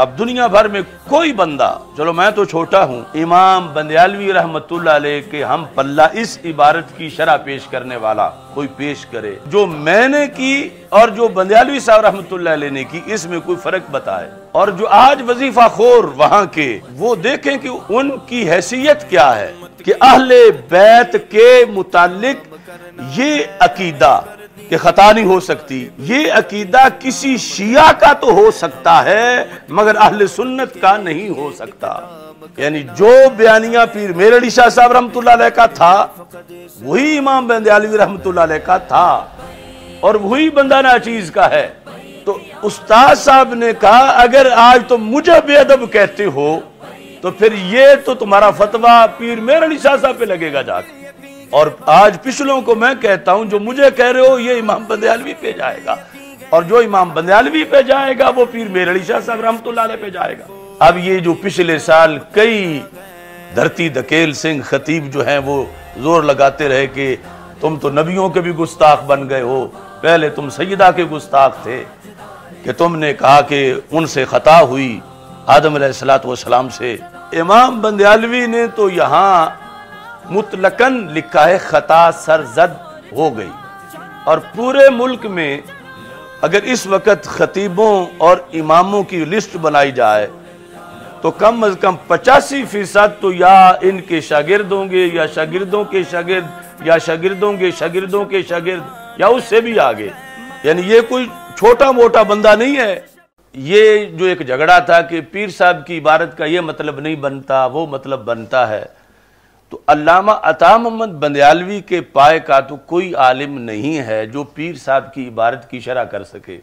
अब दुनिया भर में कोई बंदा चलो मैं तो छोटा हूँ इमाम बंदयालवी रहमत के हम पल्ला इस इबारत की शरह पेश करने वाला कोई पेश करे जो मैंने की और जो बंदयालवी साहब रहमत ने की इसमें कोई फर्क बताए और जो आज वजीफा खोर वहाँ के वो देखें कि उनकी हैसियत क्या है कि अहले बैत के मुतालिक ये अकीदा कि खता नहीं हो सकती ये अकीदा किसी शिया का तो हो सकता है मगर अहल सुन्नत का नहीं हो सकता यानी जो बयानिया पीर मेरड़ी शाह साहब रहमत का था वही इमाम बंदी रहमत का था और वही बंदा चीज का है तो उस्ताद साहब ने कहा अगर आज तुम तो मुझे बेअदब कहते हो तो फिर ये तो तुम्हारा फतवा पीर मेरड़ी शाह साहब पे लगेगा जाके और आज पिछलों को मैं कहता हूं जो मुझे कह रहे हो ये इमाम बंदयालवी पे जाएगा और जो इमाम बंदयालवी पे जाएगा वो पीर मेरड़ी शाह साहब रहमत पे जाएगा अब ये जो पिछले साल कई धरती धकेल सिंह खतीब जो हैं वो जोर लगाते रहे कि तुम तो नबियों के भी गुस्ताख बन गए हो पहले तुम सईदा के गुस्ताख थे कि तुमने कहा कि उनसे खता हुई आदम सलात वाम से इमाम बंदयालवी ने तो यहाँ मुतलकन लिखा है ख़ता सरजद हो गई और पूरे मुल्क में अगर इस वक्त ख़तीबों और इमामों की लिस्ट बनाई जाए तो कम अज़ कम पचासी फ़ीसद तो या इनके शागिर्द होंगे या शागिर्दों के शागिर्द या शागिर्दों के शागिर्दों के शागिर्द या उससे भी आगे यानी ये कोई छोटा मोटा बंदा नहीं है ये जो एक झगड़ा था कि पीर साहब की इबारत का ये मतलब नहीं बनता वो मतलब बनता है तो अलामा अता मोहम्मद बंदयालवी के पाए का तो कोई आलिम नहीं है जो पीर साहब की इबारत की शरह कर सके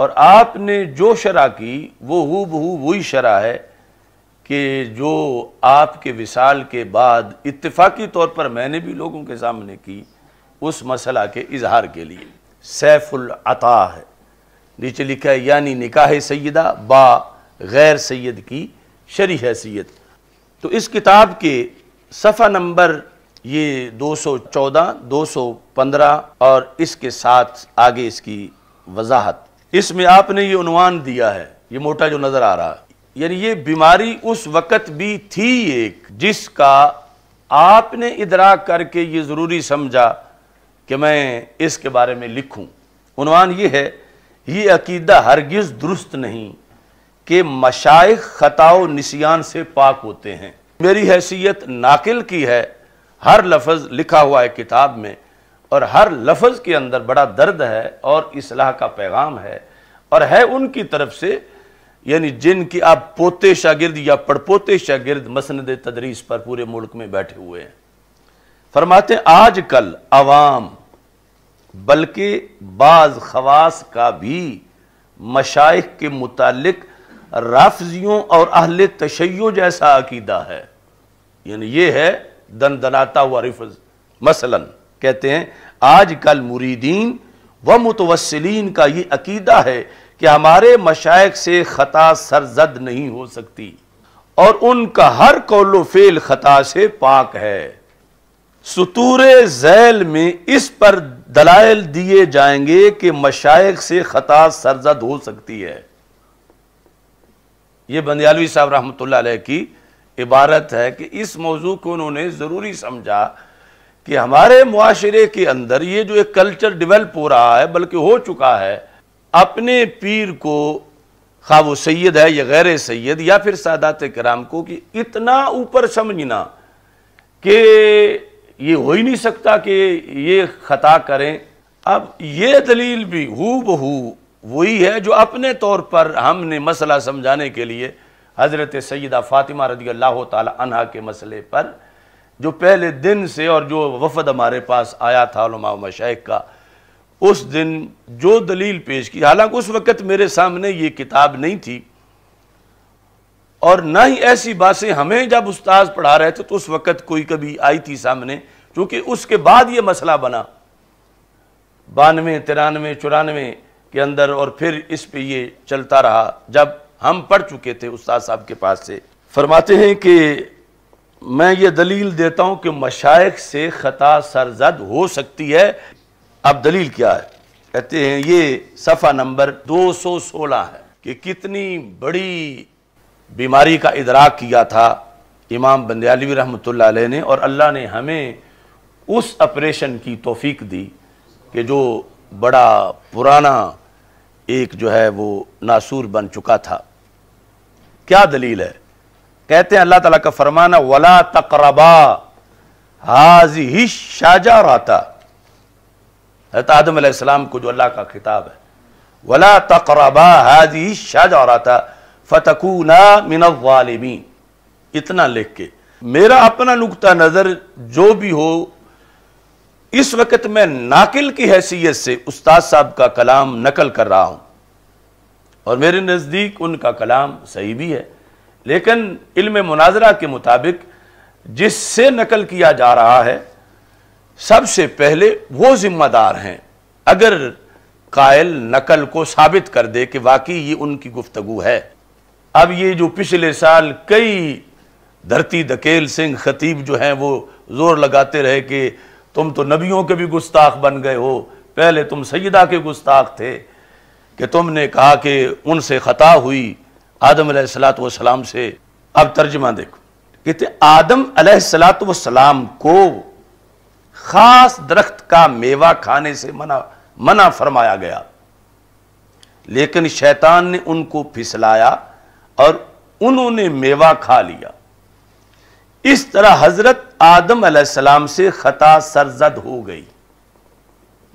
और आपने जो शरह की वो हु बहू वही शरह है कि जो आपके विशाल के बाद इतफाकी तौर पर मैंने भी लोगों के सामने की उस मसला के इजहार के लिए सैफुल अता है नीचे लिखा है यानी निकाह सैदा बा गैर सैद की शरी है सैद तो इस किताब के सफ़ा नंबर ये 214, 215 और इसके साथ आगे इसकी वजाहत इसमें आपने ये उनवान दिया है ये मोटा जो नज़र आ रहा है यानी ये बीमारी उस वक़्त भी थी एक जिसका आपने इदराक करके ये ज़रूरी समझा कि मैं इसके बारे में लिखूं। उनवान ये है ये अकीदा हरगिज़ दुरुस्त नहीं कि मशाइ ख़ताओ निशियान से पाक होते हैं मेरी हैसियत नाकिल की है हर लफज लिखा हुआ है किताब में और हर लफज के अंदर बड़ा दर्द है और इसलाह का पैगाम है और है उनकी तरफ से यानी जिनकी आप पोते शागिर्द या पड़पोते शागिर्द मसंद तदरीस पर पूरे मुल्क में बैठे हुए हैं फरमाते हैं आज कल आवाम बल्कि बाज खवास का भी मशाइ के मुतालिक राफजियों और अहल तशैय जैसा अकीदा है यानी यह है दन दनाता हुआ रिफज मसलन कहते हैं आज कल मुरीदीन व मुतवसलिन का ये अकीदा है कि हमारे मशाइ से ख़ता सरजद नहीं हो सकती और उनका हर कौलो फेल ख़ता से पाक है सतूर जैल में इस पर दलाइल दिए जाएंगे कि मशाइ से ख़ता सरजद हो सकती है ये बंदयालवी साहब रहमत की इबारत है कि इस मौजू को उन्होंने ज़रूरी समझा कि हमारे माशरे के अंदर ये जो एक कल्चर डिवेल्प हो रहा है बल्कि हो चुका है अपने पीर को खा वो सैद है या गैर सैद या फिर सादात कराम को कि इतना ऊपर समझना कि ये हो ही नहीं सकता कि ये ख़ता करें अब ये दलील भी हु बहू वही है जो अपने तौर पर हमने मसला समझाने के लिए हज़रत सैदा फ़ातिमा रजी अल्लाह तहा के मसले पर जो पहले दिन से और जो वफद हमारे पास आया था मशाइक का उस दिन जो दलील पेश की हालांकि उस वक़्त मेरे सामने ये किताब नहीं थी और ना ही ऐसी बातें हमें जब उस्ताद पढ़ा रहे थे तो उस वक़्त कोई कभी आई थी सामने क्योंकि उसके बाद ये मसला बना बानवे तिरानवे चौरानवे के अंदर और फिर इस पे ये चलता रहा जब हम पढ़ चुके थे उस्ताद साहब के पास से फरमाते हैं कि मैं ये दलील देता हूँ कि मशाइ से ख़ता सरजद हो सकती है अब दलील क्या है कहते हैं ये सफ़ा नंबर 216 है कि कितनी बड़ी बीमारी का इदराक किया था इमाम बंदयालवी रहमत ने और अल्लाह ने हमें उस ऑपरेशन की तोफीक दी कि जो बड़ा पुराना एक जो है वो नासूर बन चुका था क्या दलील है कहते हैं अल्लाह ताला का फरमाना वला तकरबा हाजी ही शाजा राता हजरत आदम आसमाम को जो अल्लाह का खिताब है वला तकरबा हाजी ही शाजा राता फतकूना मिनवालमी इतना लिख के मेरा अपना नुकता नज़र जो भी हो इस वक्त मैं नाकिल की हैसियत से उस्ताद साहब का कलाम नकल कर रहा हूं और मेरे नज़दीक उनका कलाम सही भी है लेकिन इल्म मुनाजरा के मुताबिक जिससे नकल किया जा रहा है सबसे पहले वो ज़िम्मेदार हैं अगर कायल नकल को साबित कर दे कि वाकई ये उनकी गुफ्तगु है अब ये जो पिछले साल कई धरती दकेल सिंह खतीब जो हैं वो ज़ोर लगाते रहे कि तुम तो नबियों के भी गुस्ताख बन गए हो पहले तुम सयदा के गुस्ताख थे कि तुमने कहा कि उनसे ख़ता हुई आदम सलात वसलाम से अब तर्जमा देखो कहते आदम सलात वसलाम को ख़ास दरख्त का मेवा खाने से मना मना फरमाया गया लेकिन शैतान ने उनको फिसलाया और उन्होंने मेवा खा लिया इस तरह हजरत आदम आसमाम से ख़ता सरजद हो गई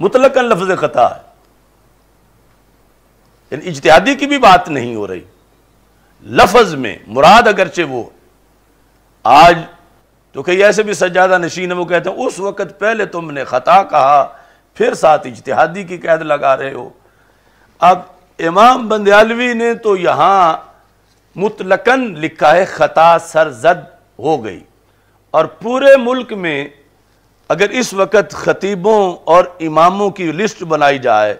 मुतलकन लफ्ज ख़ता है इजतहादी की भी बात नहीं हो रही लफज में मुराद अगरचे वो आज तो कई ऐसे भी सज्जादा नशीन वो कहते हैं उस वक़्त पहले तुमने ख़ता कहा फिर साथ इजतहादी की कैद लगा रहे हो अब इमाम बंदयालवी ने तो यहां मुतलकन लिखा है ख़ता सरजद हो गई और पूरे मुल्क में अगर इस वक्त ख़तीबों और इमामों की लिस्ट बनाई जाए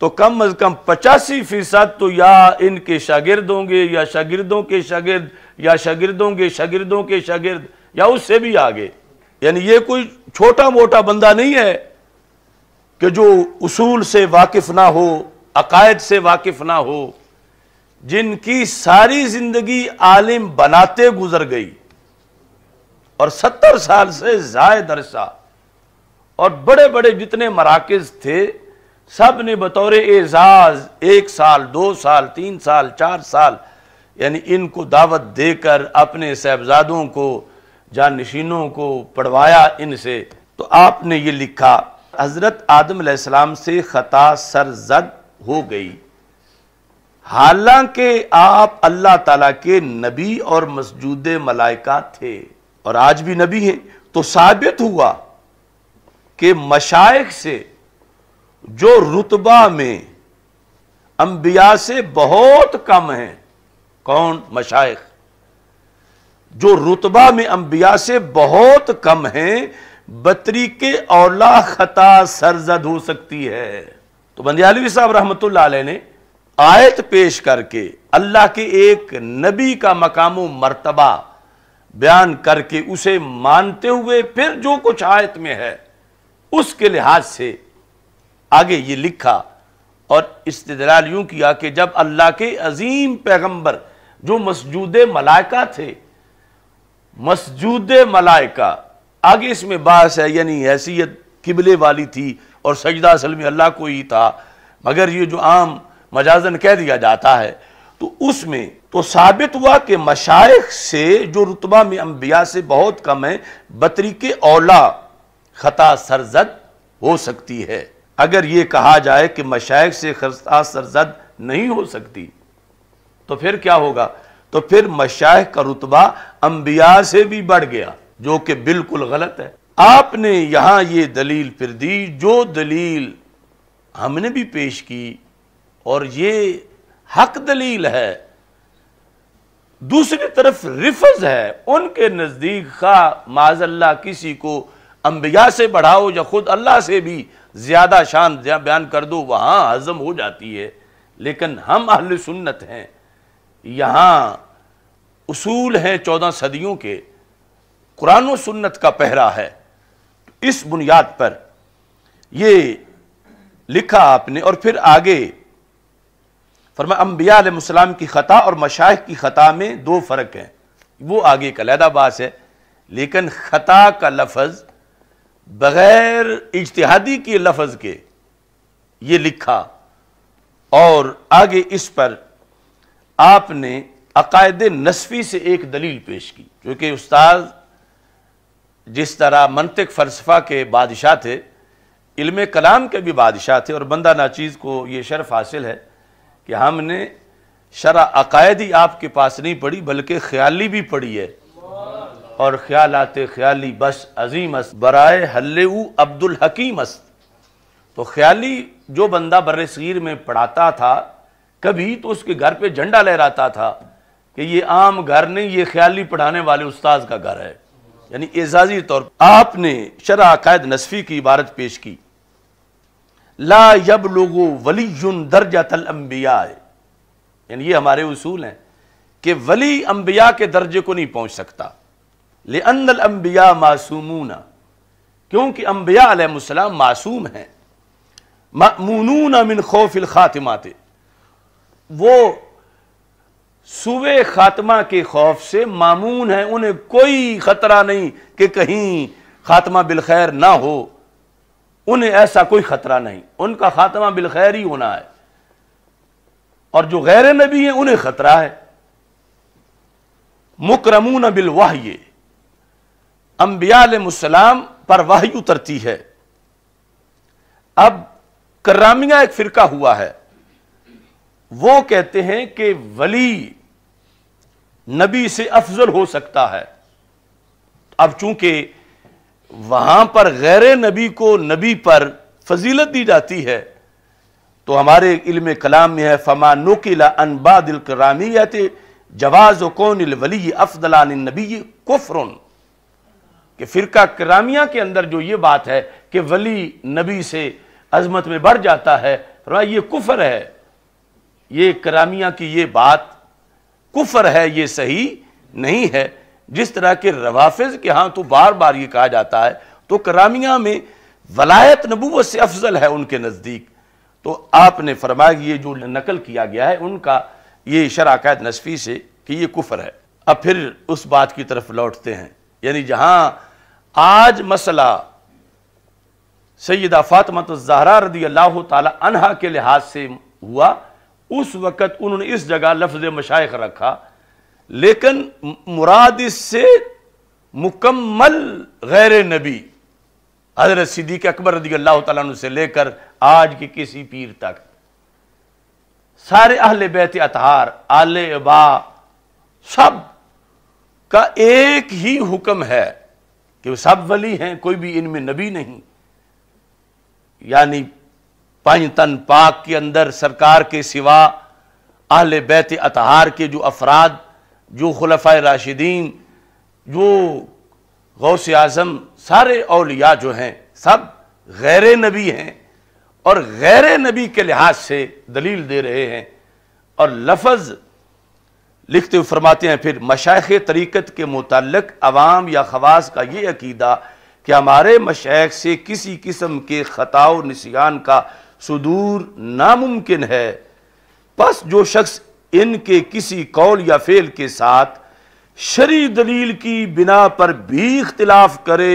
तो कम अज़ कम पचासी फ़ीसद तो या इनके शागिर्द होंगे या शागिर्दों के शागिर्द या शागिर्दों के शागिर्दों के शागिर्द या उससे भी आगे यानी ये कोई छोटा मोटा बंदा नहीं है कि जो उसूल से वाकिफ़ ना हो अकायद से वाकिफ़ ना हो जिनकी सारी ज़िंदगी आलिम बनाते गुजर गई और सत्तर साल से जायद अरसा और बड़े बड़े जितने मराकज थे सब ने बतौर एजाज एक साल दो साल तीन साल चार साल यानी इनको दावत देकर अपने साहबजादों को जानशीनों को पढ़वाया इनसे तो आपने ये लिखा हज़रत आदम से ख़ता सरजद हो गई हालांकि आप अल्लाह ताला के नबी और मसजूद मलाइका थे और आज भी नबी हैं तो साबित हुआ कि मशाइक से जो रुतबा में अंबिया से बहुत कम है कौन मशाइक जो रुतबा में अंबिया से बहुत कम है बतरी के औला खता सरजद हो सकती है तो बंदियाली साहब रहमत ने आयत पेश करके अल्लाह के एक नबी का मकाम मरतबा बयान करके उसे मानते हुए फिर जो कुछ आयत में है उसके लिहाज से आगे ये लिखा और इस्तेदलाल यूं किया कि जब अल्लाह के अजीम पैगंबर जो मसजूद मलाइका थे मसजूद मलाइका आगे इसमें बास है यानी हैसियत किबले वाली थी और सजदा असल में अल्लाह को ही था मगर ये जो आम मजाजन कह दिया जाता है तो उसमें तो साबित हुआ कि मशाइ से जो रुतबा में अम्बिया से बहुत कम है के औला खता सरजद हो सकती है अगर ये कहा जाए कि मशाइ से खता सरजद नहीं हो सकती तो फिर क्या होगा तो फिर मशाइ का रुतबा अम्बिया से भी बढ़ गया जो कि बिल्कुल गलत है आपने यहां ये दलील फिर दी जो दलील हमने भी पेश की और ये हक दलील है दूसरी तरफ रिफज है उनके नज़दीक खा माजल्ला किसी को अम्बिया से बढ़ाओ या ख़ुद अल्लाह से भी ज़्यादा शान बयान कर दो वहां हज़म हो जाती है लेकिन हम अहल सुन्नत हैं यहां उसूल हैं चौदह सदियों के कुरान सुन्नत का पहरा है इस बुनियाद पर ये लिखा आपने और फिर आगे फरमा अम्बियाम की ख़ता और मशाइ की ख़ता में दो फ़र्क हैं वो आगे एक अलहदा है लेकिन ख़ता का लफज बग़ैर इजतहादी के लफज के ये लिखा और आगे इस पर आपने अकायद नसफ़ी से एक दलील पेश की क्योंकि उस्ताद जिस तरह मनतक फ़लसफ़ा के बादशाह थे इल्म कलाम के भी बादशाह थे और बंदा नाचीज़ को ये शर्फ हासिल है कि हमने शरा अकायदी आपके पास नहीं पड़ी बल्कि ख्याली भी पड़ी है और ख्याल आते ख्याली बस अजीम अस्त बराए हल्ले अब्दुल हकीम अस्त तो ख्याली जो बंदा बर में पढ़ाता था कभी तो उसके घर पे झंडा लहराता था कि ये आम घर नहीं ये ख्याली पढ़ाने वाले उस्ताद का घर है यानी एजाजी तौर पर आपने शरा अकायद नसफी की इबारत पेश की ला यब लोगो वली दर्जा तल अम्बिया यानी ये हमारे उसूल हैं कि वली अम्बिया के दर्जे को नहीं पहुंच सकता ले अनल अम्बिया ना क्योंकि अम्बिया अलैहिस्सलाम मासूम हैं ना मिन खौफिल खातिमाते वो सुबह खात्मा के खौफ से मामून है उन्हें कोई ख़तरा नहीं कि कहीं खात्मा बिलखैर ना हो उन्हें ऐसा कोई ख़तरा नहीं उनका ख़ात्मा बिलखैर ही होना है और जो गैर नबी हैं उन्हें ख़तरा है मुकरमून बिल वाह्य मुसलाम पर वाही उतरती है अब करामिया एक फ़िरका हुआ है वो कहते हैं कि वली नबी से अफजल हो सकता है अब चूंकि वहाँ पर गैर नबी को नबी पर फजीलत दी जाती है तो हमारे इल्म कलाम में है फमा नोकिला अनबादिल करामियत जवाज़ कौन वली अफदला नबी कुफरन कि फ़िरका करामिया के अंदर जो ये बात है कि वली नबी से अजमत में बढ़ जाता है ये कुफर है ये करामिया की ये बात कुफर है ये सही नहीं है जिस तरह के रवाफिज के हाँ तो बार बार ये कहा जाता है तो करामिया में वलायत नबूत से अफजल है उनके नज़दीक तो आपने फरमाया ये जो नकल किया गया है उनका ये शराकत नसफ़ी से कि ये कुफर है अब फिर उस बात की तरफ लौटते हैं यानी जहाँ आज मसला सैदा जहरा रदी अल्लाह तहा के लिहाज से हुआ उस वक़्त उन्होंने इस जगह लफ्ज़ मशाइ रखा लेकिन मुराद इससे मुकम्मल गैर नबी हजरत सिद्दीक अकबर रदी अल्लाह तु से लेकर आज के किसी पीर तक सारे अहले बैत अतहार आले बा सब का एक ही हुक्म है कि वो सब वली हैं कोई भी इनमें नबी नहीं यानी पंच तन पाक के अंदर सरकार के सिवा आहले बैत अतहार के जो अफराद जो खलफा राशिदीन जो गौस आज़म सारे अलिया जो हैं सब गैर नबी हैं और गैर नबी के लिहाज से दलील दे रहे हैं और लफज लिखते हुए फरमाते हैं फिर मशाख तरीक़त के मुतलक अवाम या खवास का ये अकीदा कि हमारे मशाख से किसी किस्म के ख़ता नसियान का सदूर नामुमकिन है बस जो शख्स इनके किसी कौल या फेल के साथ शरी दलील की बिना पर भी इख्तिलाफ करे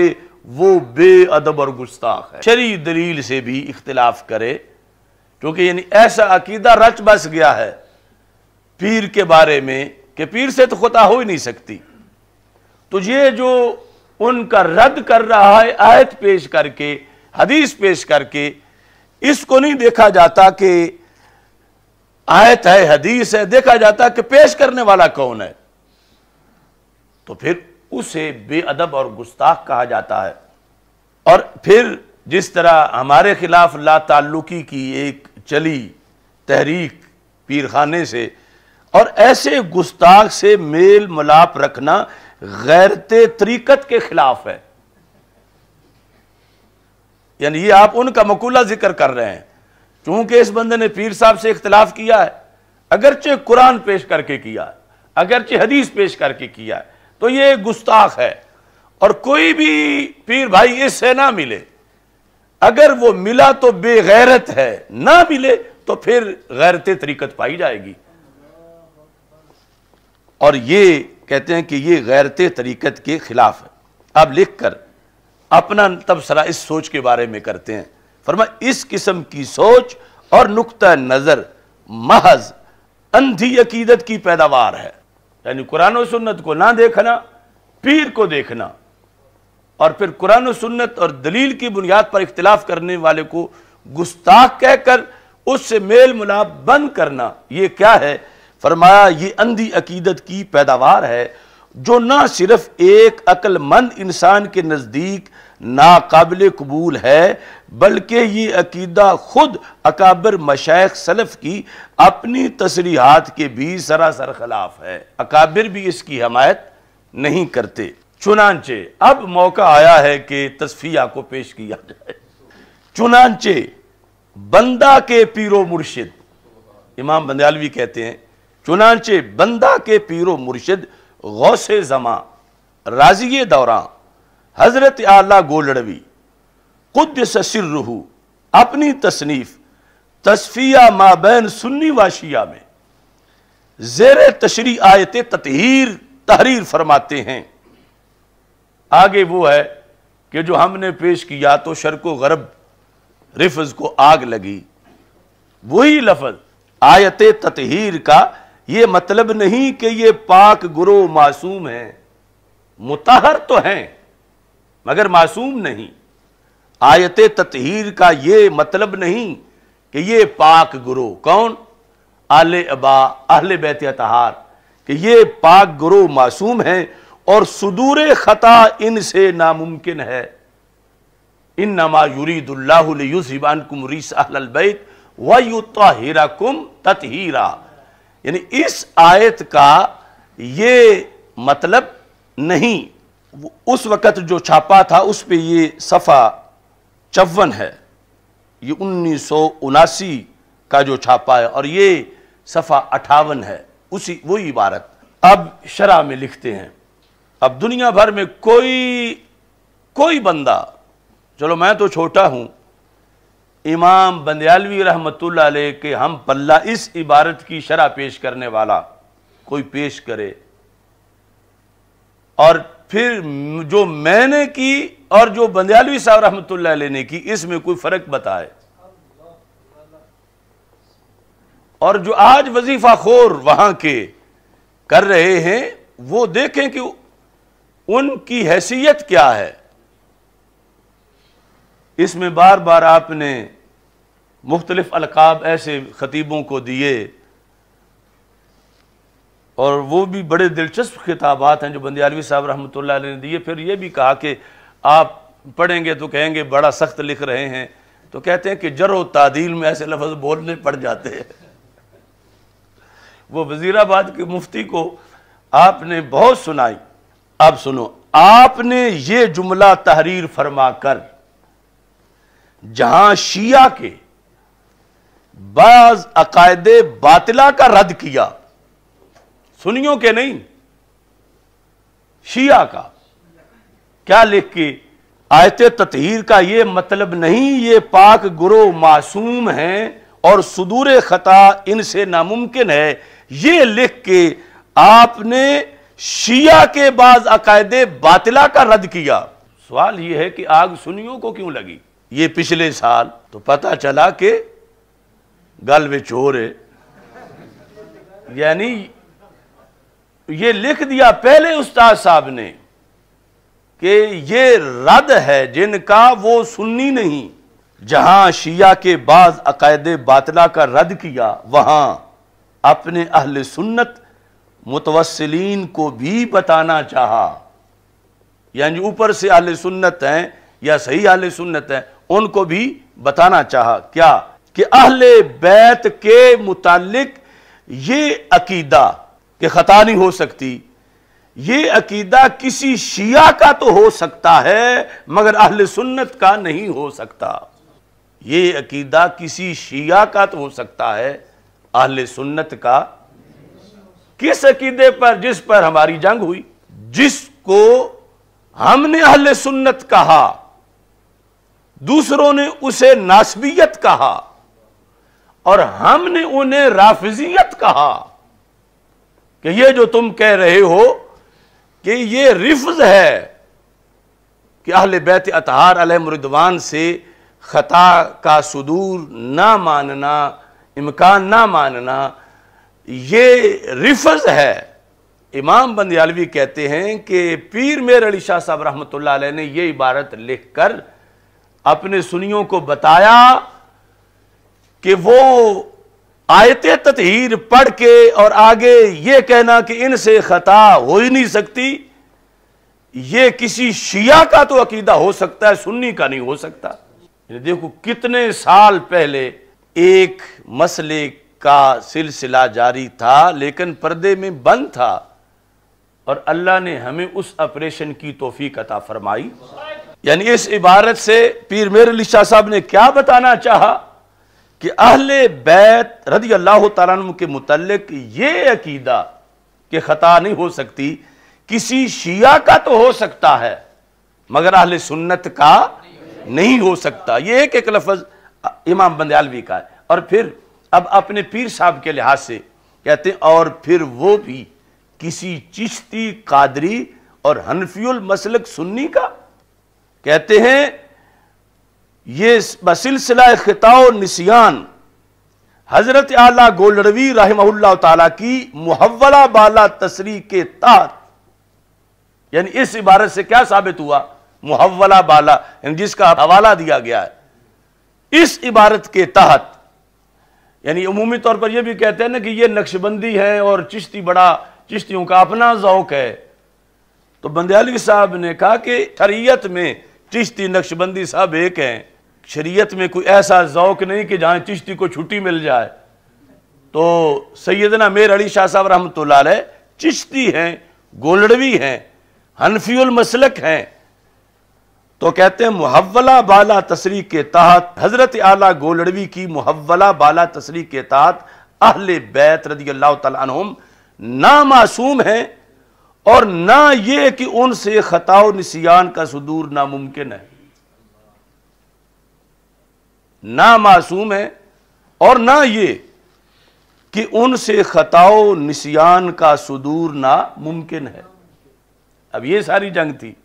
वो बेअदब और गुस्ताख है शरी दलील से भी इख्तिलाफ करे क्योंकि यानी ऐसा अकीदा रच बस गया है पीर के बारे में कि पीर से तो खुता हो ही नहीं सकती तो ये जो उनका रद्द कर रहा है आयत पेश करके हदीस पेश करके इसको नहीं देखा जाता कि आयत है हदीस है देखा जाता है कि पेश करने वाला कौन है तो फिर उसे बेअदब और गुस्ताख कहा जाता है और फिर जिस तरह हमारे खिलाफ ला ताल्लुकी की एक चली तहरीक पीर खाने से और ऐसे गुस्ताख से मेल मलाप रखना गैरत तरीकत के खिलाफ है यानी ये आप उनका मकूला जिक्र कर रहे हैं चूंकि इस बंदे ने पीर साहब से इख्तलाफ किया है अगरचे कुरान पेश करके किया है अगरचे हदीस पेश करके किया है तो ये गुस्ताख है और कोई भी पीर भाई इससे ना मिले अगर वो मिला तो बेगैरत है ना मिले तो फिर गैरत तरीकत पाई जाएगी और ये कहते हैं कि ये गैरत तरीकत के खिलाफ है अब लिख कर अपना तबसरा इस सोच के बारे में करते हैं फरमा इस किस्म की सोच और नुकता नज़र महज अंधी अकीदत की पैदावार है यानी कुरान सुन्नत को ना देखना पीर को देखना और फिर कुरान सुन्नत और दलील की बुनियाद पर इख्तलाफ करने वाले को गुस्ताख कहकर उससे मेल मिलाप बंद करना यह क्या है फरमाया ये अंधी अकीदत की पैदावार है जो ना सिर्फ एक अकलमंद इंसान के नज़दीक नाकबिल कबूल है बल्कि ये अकीदा खुद अकाबर मशाक सलफ की अपनी तसरीहत के भी सरासर खिलाफ है अकाबिर भी इसकी हमायत नहीं करते चुनानचे अब मौका आया है कि तस्फिया को पेश किया जाए चुनानचे बंदा के पीरो मुर्शिद इमाम बंदयालवी कहते हैं चुनानचे बंदा के पीरो मुर्शिद गौसे जमा राजी दौरा हजरत आला गोलड़वी सिर ससरहू अपनी तसनीफ तस्फिया माबैन सुन्नी वाशिया में जेर तशरी आयत ततहीर तहरीर फरमाते हैं आगे वो है कि जो हमने पेश किया तो शर्क गरब रिफज को आग लगी वही लफज आयत ततहीर का ये मतलब नहीं कि ये पाक गुरो मासूम है मुताहर तो हैं मगर मासूम नहीं आयत ततहीर का ये मतलब नहीं कि ये पाक गुरु कौन आले अबा आहल बैत तहार कि ये पाक गुरु मासूम हैं और सुदूर ख़ता इनसे नामुमकिन है इन नमा युरीदुल्लाबान कुम रीस अहलबैत वयुताहिरा कुम ततहीरा यानी इस आयत का ये मतलब नहीं उस वक़्त जो छापा था उस पर ये सफ़ा चौवन है ये उन्नीस का जो छापा है और ये सफ़ा अठावन है उसी वही इबारत अब शरा में लिखते हैं अब दुनिया भर में कोई कोई बंदा चलो मैं तो छोटा हूं इमाम बंदयालवी रहमत के हम पल्ला इस इबारत की शरा पेश करने वाला कोई पेश करे और फिर जो मैंने की और जो बंदयालवी साहब रहमत ने की इसमें कोई फर्क बताए और जो आज वजीफा खोर वहां के कर रहे हैं वो देखें कि उनकी हैसियत क्या है इसमें बार बार आपने मुख्तलिफ अलकाब ऐसे खतीबों को दिए और वो भी बड़े दिलचस्प खिताबात हैं जो बंदयालवी साहब रहमत ने दिए फिर ये भी कहा कि आप पढ़ेंगे तो कहेंगे बड़ा सख्त लिख रहे हैं तो कहते हैं कि जरो तादील में ऐसे लफ्ज बोलने पड़ जाते हैं वो वजीराबाद के मुफ्ती को आपने बहुत सुनाई अब सुनो आपने ये जुमला तहरीर फरमाकर जहां शिया के बाज अकायदे बातिला का रद्द किया सुनियों के नहीं शिया का क्या लिख के आयत ततहीर का ये मतलब नहीं ये पाक गुरु मासूम हैं और सुदूर ख़ता इनसे नामुमकिन है ये लिख के आपने शिया के बाद अकायदे बातिला का रद्द किया सवाल ये है कि आग सुनियों को क्यों लगी ये पिछले साल तो पता चला कि गल में चोर है यानी ये लिख दिया पहले उस्ताद साहब ने कि ये रद है जिनका वो सुन्नी नहीं जहां शिया के बाद अकायद बातला का रद्द किया वहां अपने अहल सुन्नत मुतवसलिन को भी बताना चाहा यानी ऊपर से अहल सुन्नत हैं या सही अहल सुन्नत हैं उनको भी बताना चाहा क्या कि अहल बैत के मुतालिक ये अकीदा कि ख़ता नहीं हो सकती ये अकीदा किसी शिया का तो हो सकता है मगर अहल सुन्नत का नहीं हो सकता ये अकीदा किसी शिया का तो हो सकता है अहल सुन्नत का किस अकीदे पर जिस पर हमारी जंग हुई जिसको हमने अहल सुन्नत कहा दूसरों ने उसे नासबियत कहा और हमने उन्हें राफजियत कहा कि ये जो तुम कह रहे हो कि ये रिफ्ज है कि अहल बैत अतहार अलहमरिदवान से ख़ता का सदूर ना मानना इम्कान ना मानना ये रिफ्ज है इमाम बंदयालवी कहते हैं कि पीर मेर अली शाह साहब रहमत ने यह इबारत लिख कर अपने सुनियों को बताया कि वो आयते ततहीर पढ़ के और आगे ये कहना कि इनसे खता हो ही नहीं सकती ये किसी शिया का तो अकीदा हो सकता है सुन्नी का नहीं हो सकता देखो कितने साल पहले एक मसले का सिलसिला जारी था लेकिन पर्दे में बंद था और अल्लाह ने हमें उस ऑपरेशन की तोहफी कथा फरमाई यानी इस इबारत से पीर मेर अली शाह साहब ने क्या बताना चाहा कि अहल बैत रदी अल्लाह तुम के मतलब ये अकीदा कि ख़ता नहीं हो सकती किसी शिया का तो हो सकता है मगर अहल सुन्नत का नहीं हो सकता ये एक एक लफज इमाम बंदयालवी का है और फिर अब अपने पीर साहब के लिहाज से कहते हैं और फिर वो भी किसी चिश्ती कादरी और हनफियुल मसलक सुन्नी का कहते हैं ये बसिलसिला ख़ताओ नसीान हज़रत आला गोलड़वी रहमल्ला की मुहवला बाला तसरी के तहत यानी इस इबारत से क्या साबित हुआ मुहवला बाला यानी जिसका हवाला दिया गया है इस इबारत के तहत यानी अमूमी तौर पर यह भी कहते हैं ना कि यह नक्शबंदी है और चिश्ती बड़ा चिश्तियों का अपना जौक है तो बंदयालवी साहब ने कहा कि शरीयत में चिश्ती नक्शबंदी साहब एक हैं शरीयत में कोई ऐसा जौक नहीं कि जहाँ चिश्ती को छुट्टी मिल जाए तो सैदना मेर अली शाह साहब रहमत चिश्ती हैं गोलड़वी हैं हनफील मसलक हैं तो कहते हैं मुहवला बाला तसरी के तहत हज़रत आला गोलड़वी की मुहवला बाला तसरी के तहत अहल बैत रदी अल्लाह तुम ना मासूम हैं और ना ये कि उनसे खताओ नसियान का सदूर नामुमकिन है ना मासूम है और ना ये कि उनसे खताओ निसियान का सुदूर ना मुमकिन है अब ये सारी जंग थी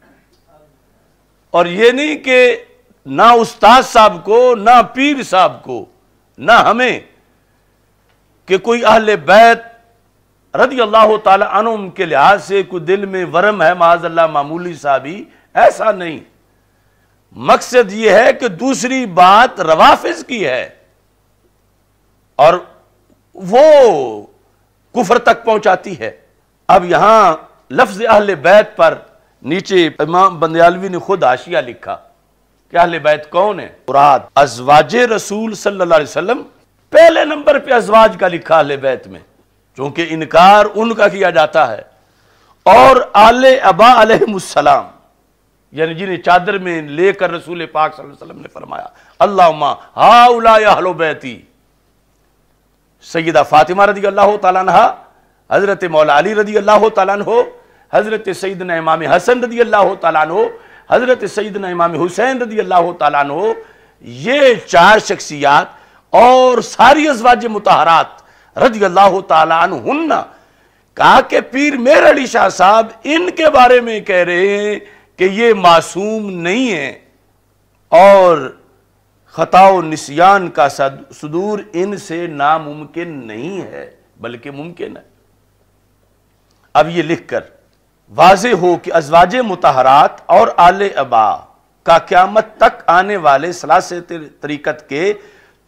और ये नहीं कि ना उस्ताद साहब को ना पीर साहब को ना हमें कि कोई अहल बैत रदी अल्लाह तुम के लिहाज से कोई दिल में वरम है माजल्ला मामूली साहबी ऐसा नहीं मकसद ये है कि दूसरी बात रवाफिज की है और वो कुफर तक पहुंचाती है अब यहां लफ्ज अहल बैत पर नीचे इमाम बंदयालवी ने खुद आशिया लिखा कि अहल बैत कौन है मुराद अजवाज रसूल सल्लल्लाहु अलैहि वसल्लम पहले नंबर पे अजवाज का लिखा अहल बैत में चूंकि इनकार उनका किया जाता है और आले अबा अलहसलाम यानी जिन्हें चादर में लेकर रसूल पाक सल्लम ने फरमाया अल्लाउमा हाउला उला हलो बैती सईदा फातिमा रदी अल्लाह तला हज़रत मौला अली रदी अल्लाह तहो हज़रत सईद न इमाम हसन रदी अल्लाह तहो हज़रत सईद न इमाम हुसैन रदी अल्लाह तहो ये चार शख्सियात और सारी अजवाज मतहरात रदी अल्लाह तन्ना कहा कि पीर मेर अली शाह साहब इनके बारे में कह रहे हैं कि ये मासूम नहीं है और ख़ता नसियान का सदूर इनसे नामुमकिन नहीं है बल्कि मुमकिन है अब ये लिख कर वाज हो कि अजवाज मतहरात और आल अबा का क्यामत तक आने वाले सलास तरीक़त के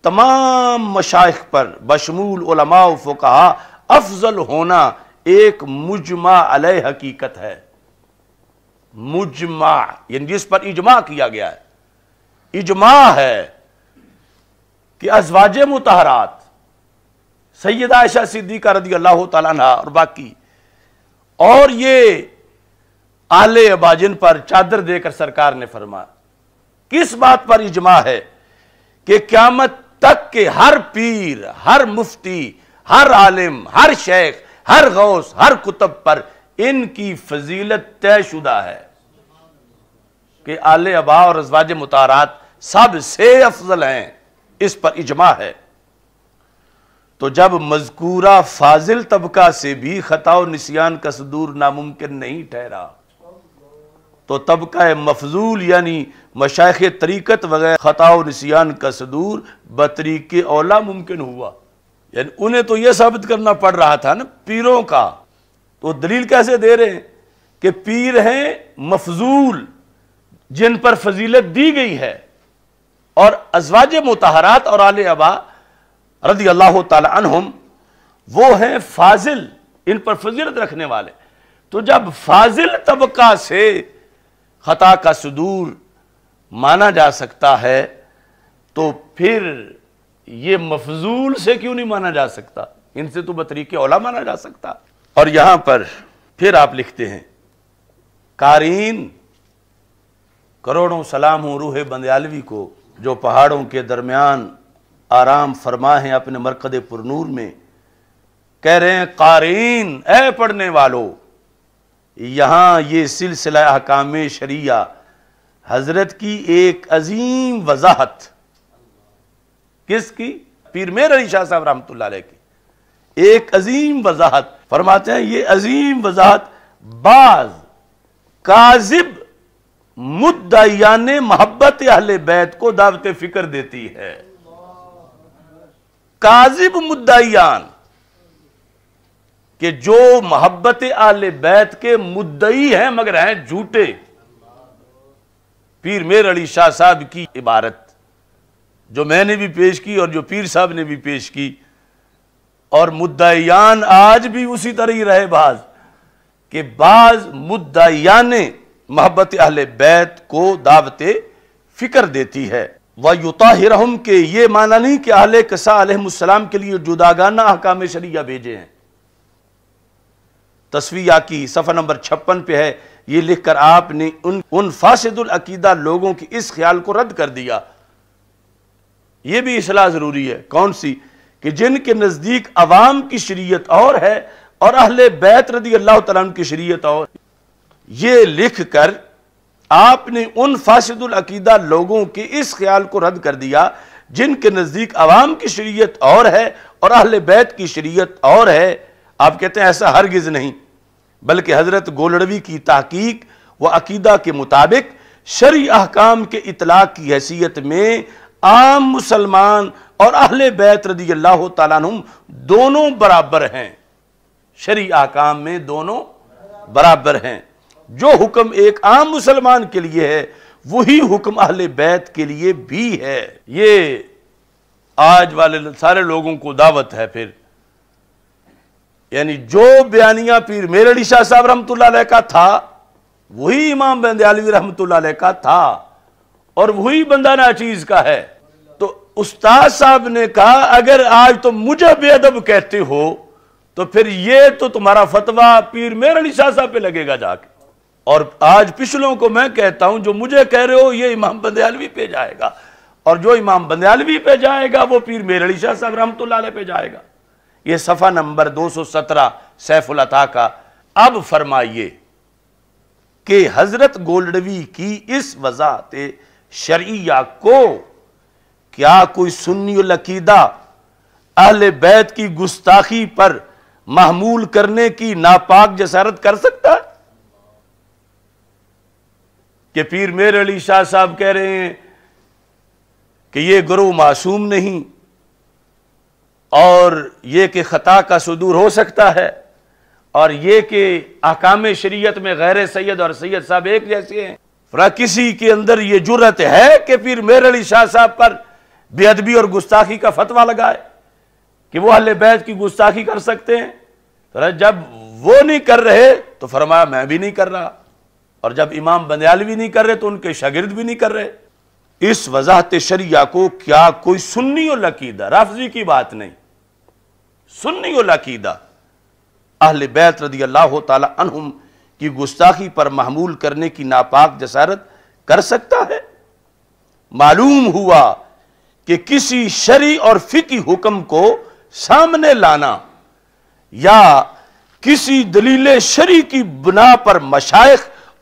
तमाम मशाइ पर बशमूल उलमा फ़ुका अफजल होना एक मुजमा हकीकत है मुजमा यानी जिस पर इजमा किया गया है इजमा है कि अजवाज मुतहरात सैयद आयशा का रदी अल्लाह तला और बाकी और ये आले अबाजिन पर चादर देकर सरकार ने फरमा किस बात पर इजमा है कि क्यामत तक के हर पीर हर मुफ्ती हर आलिम हर शेख हर गौस हर कुतब पर इनकी फजीलत तयशुदा है कि आल अबा और अजवाज मुतारात सबसे अफजल हैं इस पर इजमा है तो जब मजकूरा फाजिल तबका से भी खता नसियान का सदूर नामुमकिन नहीं ठहरा तो तबका मफजूल यानी मशाख तरीकत वगैरह खता नसियान का सदूर बतरीक ओला मुमकिन हुआ यानी उन्हें तो यह साबित करना पड़ रहा था ना पीरों का तो दलील कैसे दे रहे हैं कि पीर हैं मफजूल जिन पर फजीलत दी गई है और अजवाज मतहरात और आल अबा रदी अल्लाह तुम वो हैं फाजिल इन पर फजीलत रखने वाले तो जब फाजिल तबका से ख़ता का सदूर माना जा सकता है तो फिर ये मफजूल से क्यों नहीं माना जा सकता इनसे तो बतरीके ओला माना जा सकता और यहां पर फिर आप लिखते हैं कारीन करोड़ों सलाम हूँ रूह बंदयालवी को जो पहाड़ों के दरमियान आराम फरमा है अपने मरकद पुरनूर में कह रहे हैं कारीन ए पढ़ने वालों यहां ये सिलसिला अहकाम शरिया हजरत की एक अजीम वजाहत किसकी पीर मेर अली शाह साहब रहमत की एक अजीम वजाहत फरमाते हैं ये अजीम वजाहत बाज काजिब मुद्दयान मोहब्बत अहले बैत को दावत फिक्र देती है काजिब मुद्दान के जो मोहब्बत आल बैत के मुद्दई हैं मगर हैं झूठे पीर मेर अली शाह साहब की इबारत जो मैंने भी पेश की और जो पीर साहब ने भी पेश की और मुद्दयान आज भी उसी तरह ही रहे बाज के बाज मुद्दया मोहब्बत अहल बैत को दावत फिक्र देती है युताहिर के ये माना नहीं कि अहल कसा के लिए जुदागाना अहकाम शरिया भेजे हैं तस्वीर की सफ़ा नंबर छप्पन पे है ये लिखकर आपने उन उन अकीदा लोगों के इस ख्याल को रद्द कर दिया ये भी इसलाह ज़रूरी है कौन सी कि जिनके नज़दीक अवाम की शरीयत और है और अहल बैत रदी अल्लाह तम की शरीयत और ये लिख कर आपने उन फासदुलअकीदा लोगों के इस ख्याल को रद्द कर दिया जिनके नज़दीक अवाम की शरीयत और है और अहल बैत की शरीयत और है आप कहते हैं ऐसा हरगिज़ नहीं बल्कि हज़रत गोलड़वी की तहकीक व अकीदा के मुताबिक शरी अहकाम के इतलाक़ की हैसियत में आम मुसलमान और अहल बैत रदी अल्लाह तुम दोनों बराबर हैं शरी आकाम में दोनों बराबर हैं जो हुक्म एक आम मुसलमान के लिए है वही हुक्म अहल बैत के लिए भी है ये आज वाले सारे लोगों को दावत है फिर यानी जो बयानिया पीर अली शाह साहब रहमत का था वही इमाम बंदी रहमत का था और वही बंदा नाचीज का है तो उस्ताद साहब ने कहा अगर आज तुम तो मुझे बेअदब कहते हो तो फिर ये तो तुम्हारा फतवा पीर मेर अली शाह साहब पे लगेगा जाके और आज पिछलों को मैं कहता हूं जो मुझे कह रहे हो ये इमाम बंदयालवी पे जाएगा और जो इमाम बंदयालवी पे जाएगा वो पीर मेर अली शाह साहब रहमत पे जाएगा ये सफा नंबर दो सौ सत्रह सैफुल का अब फरमाइए कि हजरत गोल्डवी की इस वजात शरिया को क्या कोई सुन्नी लकीदा अहल बैत की गुस्ताखी पर महमूल करने की नापाक जसारत कर सकता है कि पीर मेर अली शाह साहब कह रहे हैं कि ये गुरु मासूम नहीं और ये कि ख़ता का सुदूर हो सकता है और ये कि आकाम शरीयत में गैर सैद और सैयद साहब एक जैसे हैं फरा किसी के अंदर ये जुरत है कि पीर मेर अली शाह साहब पर बेअदबी और गुस्ताखी का फतवा लगाए कि वो अहल बैत की गुस्ताखी कर सकते हैं तो जब वो नहीं कर रहे तो फरमाया मैं भी नहीं कर रहा और जब इमाम भी नहीं कर रहे तो उनके शागिर्द भी नहीं कर रहे इस वजाहत शरिया को क्या कोई सुन्नी लकीदा रफजी की बात नहीं सुन्नी लकीदा अहल बैत रदी अल्लाह तुम की गुस्ताखी पर महमूल करने की नापाक जसारत कर सकता है मालूम हुआ कि किसी शरी और फिकी हुक्म को सामने लाना या किसी दलील शरी की बुना पर मशाइ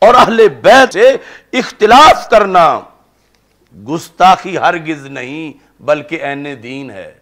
और अहल बैत से इख्तलाफ करना गुस्ताखी हरगिज नहीं बल्कि एन दीन है